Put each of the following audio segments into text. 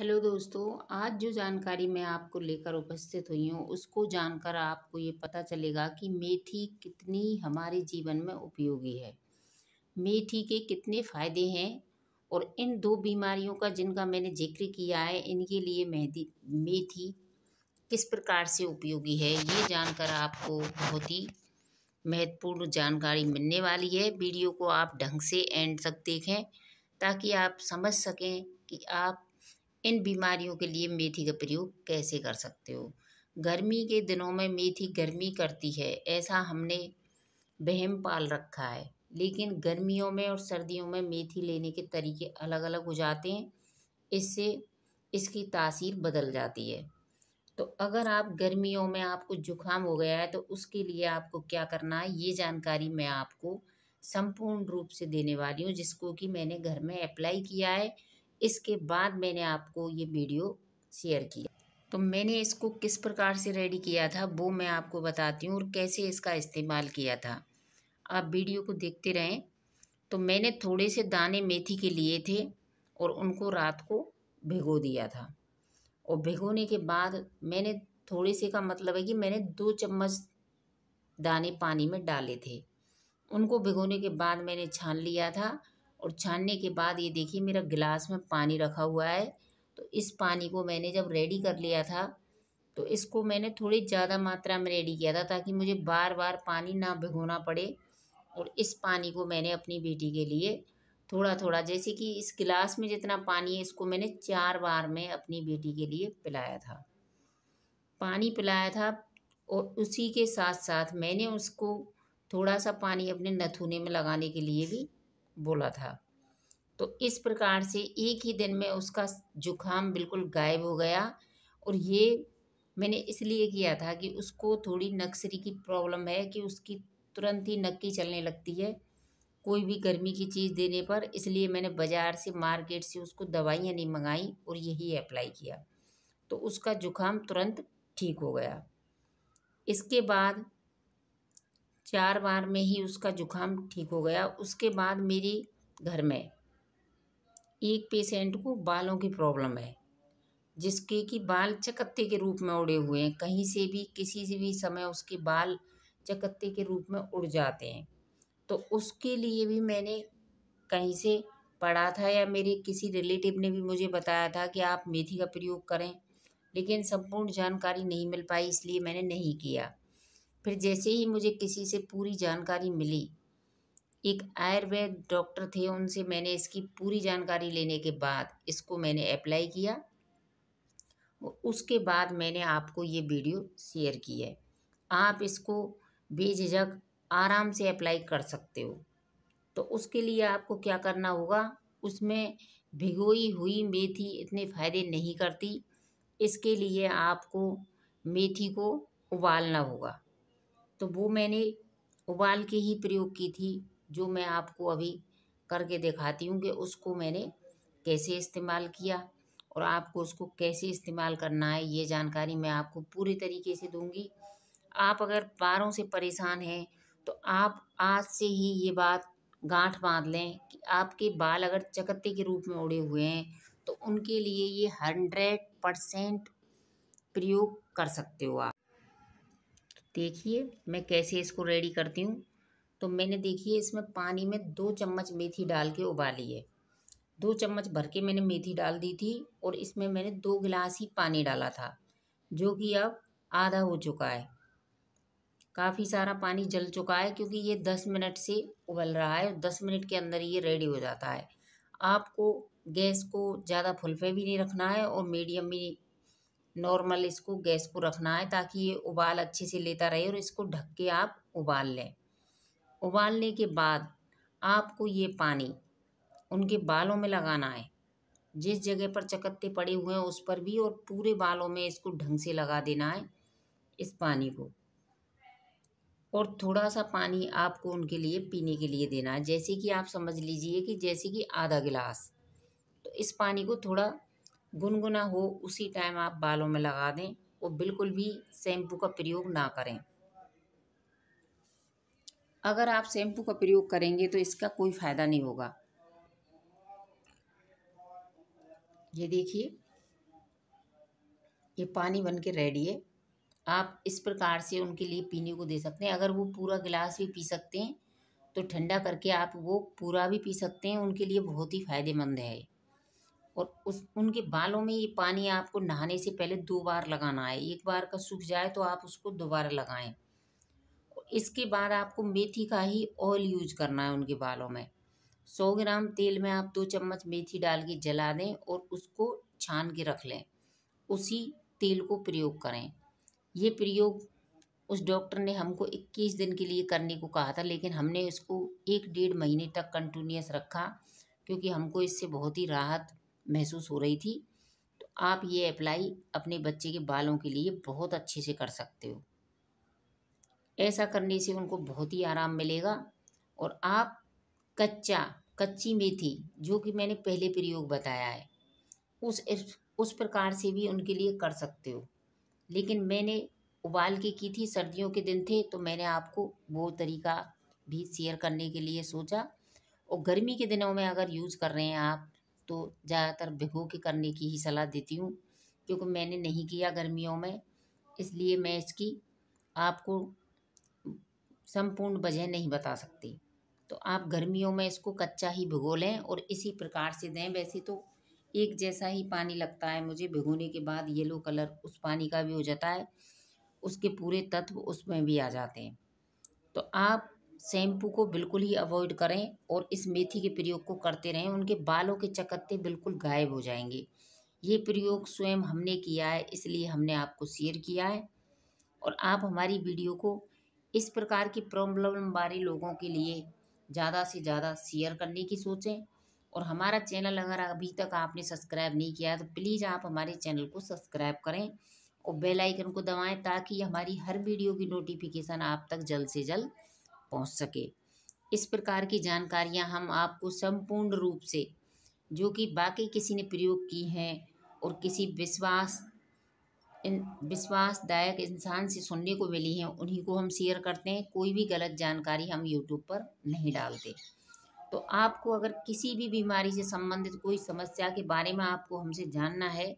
hello दोस्तों आज जो जानकारी मैं आपको लेकर उपस्थित हुई हूँ उसको जानकर आपको ये पता चलेगा कि मेथी कितनी हमारे जीवन में उपयोगी है मेथी के कितने फायदे हैं और इन दो बीमारियों का जिनका मैंने जिक्र किया है इनके लिए मेहदी मेथी किस प्रकार से उपयोगी है ये जानकर आपको बहुत ही महत्वपूर्ण जानकारी मिलने वाली है वीडियो को आप ढंग से एंड तक देखें ताकि आप समझ सकें कि आप इन बीमारियों के लिए मेथी का प्रयोग कैसे कर सकते हो गर्मी के दिनों में मेथी गर्मी करती है ऐसा हमने बहम पाल रखा है लेकिन गर्मियों में और सर्दियों में मेथी लेने के तरीके अलग अलग हो जाते हैं इससे इसकी तासीर बदल जाती है तो अगर आप गर्मियों में आपको जुकाम हो गया है तो उसके लिए आपको क्या करना है ये जानकारी मैं आपको संपूर्ण रूप से देने वाली हूँ जिसको कि मैंने घर में अप्लाई किया है इसके बाद मैंने आपको ये वीडियो शेयर किया तो मैंने इसको किस प्रकार से रेडी किया था वो मैं आपको बताती हूँ और कैसे इसका इस्तेमाल किया था आप वीडियो को देखते रहें तो मैंने थोड़े से दाने मेथी के लिए थे और उनको रात को भिगो दिया था और भिगोने के बाद मैंने थोड़े से का मतलब है कि मैंने दो चम्मच दाने पानी में डाले थे उनको भिगोने के बाद मैंने छान लिया था और छानने के बाद ये देखिए मेरा गिलास में पानी रखा हुआ है तो इस पानी को मैंने जब रेडी कर लिया था तो इसको मैंने थोड़ी ज़्यादा मात्रा में रेडी किया था ताकि मुझे बार बार पानी ना भिगोना पड़े और इस पानी को मैंने अपनी बेटी के लिए थोड़ा थोड़ा जैसे कि इस गिलास में जितना पानी है इसको मैंने चार बार में अपनी बेटी के लिए पिलाया था पानी पिलाया था और उसी के साथ साथ मैंने उसको थोड़ा सा पानी अपने नथुने में लगाने के लिए भी बोला था तो इस प्रकार से एक ही दिन में उसका जुखाम बिल्कुल गायब हो गया और ये मैंने इसलिए किया था कि उसको थोड़ी नक्सरी की प्रॉब्लम है कि उसकी तुरंत ही नक्की चलने लगती है कोई भी गर्मी की चीज़ देने पर इसलिए मैंने बाज़ार से मार्केट से उसको दवाइयाँ नहीं मंगाई और यही अप्लाई किया तो उसका जुखाम तुरंत ठीक हो गया इसके बाद चार बार में ही उसका जुकाम ठीक हो गया उसके बाद मेरी घर में एक पेशेंट को बालों की प्रॉब्लम है जिसके कि बाल चकत्ते के रूप में उड़े हुए हैं कहीं से भी किसी से भी समय उसके बाल चकत्ते के रूप में उड़ जाते हैं तो उसके लिए भी मैंने कहीं से पढ़ा था या मेरे किसी रिलेटिव ने भी मुझे बताया था कि आप मेथी का प्रयोग करें लेकिन संपूर्ण जानकारी नहीं मिल पाई इसलिए मैंने नहीं किया फिर जैसे ही मुझे किसी से पूरी जानकारी मिली एक आयुर्वेद डॉक्टर थे उनसे मैंने इसकी पूरी जानकारी लेने के बाद इसको मैंने अप्लाई किया उसके बाद मैंने आपको ये वीडियो शेयर की है आप इसको बेझिझक आराम से अप्लाई कर सकते हो तो उसके लिए आपको क्या करना होगा उसमें भिगोई हुई मेथी इतने फ़ायदे नहीं करती इसके लिए आपको मेथी को उबालना होगा तो वो मैंने उबाल के ही प्रयोग की थी जो मैं आपको अभी करके दिखाती हूँ कि उसको मैंने कैसे इस्तेमाल किया और आपको उसको कैसे इस्तेमाल करना है ये जानकारी मैं आपको पूरे तरीके से दूंगी आप अगर पारों से परेशान हैं तो आप आज से ही ये बात गांठ बांध लें कि आपके बाल अगर चकत्ते के रूप में उड़े हुए हैं तो उनके लिए ये हंड्रेड परसेंट प्रयोग कर सकते हो आप देखिए मैं कैसे इसको रेडी करती हूँ तो मैंने देखिए इसमें पानी में दो चम्मच मेथी डाल के उबाली है दो चम्मच भर के मैंने मेथी डाल दी थी और इसमें मैंने दो गिलास ही पानी डाला था जो कि अब आधा हो चुका है काफ़ी सारा पानी जल चुका है क्योंकि ये दस मिनट से उबल रहा है दस मिनट के अंदर ये रेडी हो जाता है आपको गैस को ज़्यादा फुलफे भी नहीं रखना है और मीडियम भी नॉर्मल इसको गैस को रखना है ताकि ये उबाल अच्छे से लेता रहे और इसको ढक के आप उबाल लें उबालने के बाद आपको ये पानी उनके बालों में लगाना है जिस जगह पर चकत्ते पड़े हुए हैं उस पर भी और पूरे बालों में इसको ढंग से लगा देना है इस पानी को और थोड़ा सा पानी आपको उनके लिए पीने के लिए देना है जैसे कि आप समझ लीजिए कि जैसे कि आधा गिलास तो इस पानी को थोड़ा गुनगुना हो उसी टाइम आप बालों में लगा दें और बिल्कुल भी शैम्पू का प्रयोग ना करें अगर आप शैम्पू का प्रयोग करेंगे तो इसका कोई फ़ायदा नहीं होगा ये देखिए ये पानी बन के रेडी है आप इस प्रकार से उनके लिए पीने को दे सकते हैं अगर वो पूरा गिलास भी पी सकते हैं तो ठंडा करके आप वो पूरा भी पी सकते हैं उनके लिए बहुत ही फ़ायदेमंद है और उस उनके बालों में ये पानी आपको नहाने से पहले दो बार लगाना है एक बार का सूख जाए तो आप उसको दोबारा लगाएं इसके बाद आपको मेथी का ही ऑयल यूज करना है उनके बालों में सौ ग्राम तेल में आप दो चम्मच मेथी डाल के जला दें और उसको छान के रख लें उसी तेल को प्रयोग करें ये प्रयोग उस डॉक्टर ने हमको 21 दिन के लिए करने को कहा था लेकिन हमने इसको एक डेढ़ महीने तक कंटिन्यूस रखा क्योंकि हमको इससे बहुत ही राहत महसूस हो रही थी तो आप ये अप्लाई अपने बच्चे के बालों के लिए बहुत अच्छे से कर सकते हो ऐसा करने से उनको बहुत ही आराम मिलेगा और आप कच्चा कच्ची मेथी जो कि मैंने पहले प्रयोग बताया है उस उस प्रकार से भी उनके लिए कर सकते हो लेकिन मैंने उबाल के की थी सर्दियों के दिन थे तो मैंने आपको वो तरीका भी शेयर करने के लिए सोचा और गर्मी के दिनों में अगर यूज़ कर रहे हैं आप तो ज़्यादातर भिगो के करने की ही सलाह देती हूँ क्योंकि मैंने नहीं किया गर्मियों में इसलिए मैं इसकी आपको संपूर्ण वजह नहीं बता सकती तो आप गर्मियों में इसको कच्चा ही भिगो लें और इसी प्रकार से दें वैसे तो एक जैसा ही पानी लगता है मुझे भिगोने के बाद येलो कलर उस पानी का भी हो जाता है उसके पूरे तत्व उसमें भी आ जाते हैं तो आप शैम्पू को बिल्कुल ही अवॉइड करें और इस मेथी के प्रयोग को करते रहें उनके बालों के चकत्ते बिल्कुल गायब हो जाएंगे ये प्रयोग स्वयं हमने किया है इसलिए हमने आपको शेयर किया है और आप हमारी वीडियो को इस प्रकार की प्रॉब्लम वाले लोगों के लिए ज़्यादा से ज़्यादा शेयर करने की सोचें और हमारा चैनल अगर अभी तक आपने सब्सक्राइब नहीं किया तो प्लीज़ आप हमारे चैनल को सब्सक्राइब करें और बेल आइकन को दबाएं ताकि हमारी हर वीडियो की नोटिफिकेशन आप तक जल्द से जल्द पहुंच सके इस प्रकार की जानकारियां हम आपको संपूर्ण रूप से जो कि बाकी किसी ने प्रयोग की हैं और किसी विश्वास इन विश्वासदायक इंसान से सुनने को मिली हैं उन्हीं को हम शेयर करते हैं कोई भी गलत जानकारी हम यूट्यूब पर नहीं डालते तो आपको अगर किसी भी बीमारी से संबंधित कोई समस्या के बारे में आपको हमसे जानना है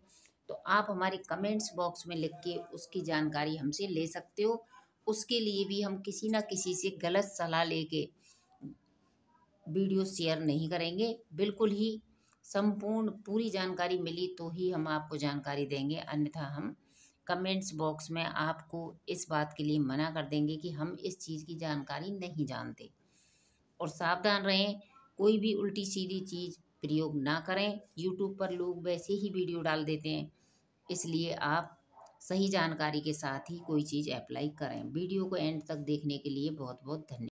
तो आप हमारे कमेंट्स बॉक्स में लिख के उसकी जानकारी हमसे ले सकते हो उसके लिए भी हम किसी ना किसी से गलत सलाह लेके वीडियो शेयर नहीं करेंगे बिल्कुल ही संपूर्ण पूरी जानकारी मिली तो ही हम आपको जानकारी देंगे अन्यथा हम कमेंट्स बॉक्स में आपको इस बात के लिए मना कर देंगे कि हम इस चीज़ की जानकारी नहीं जानते और सावधान रहें कोई भी उल्टी सीधी चीज़ प्रयोग ना करें यूट्यूब पर लोग वैसे ही वीडियो डाल देते हैं इसलिए आप सही जानकारी के साथ ही कोई चीज़ अप्लाई करें वीडियो को एंड तक देखने के लिए बहुत बहुत धन्यवाद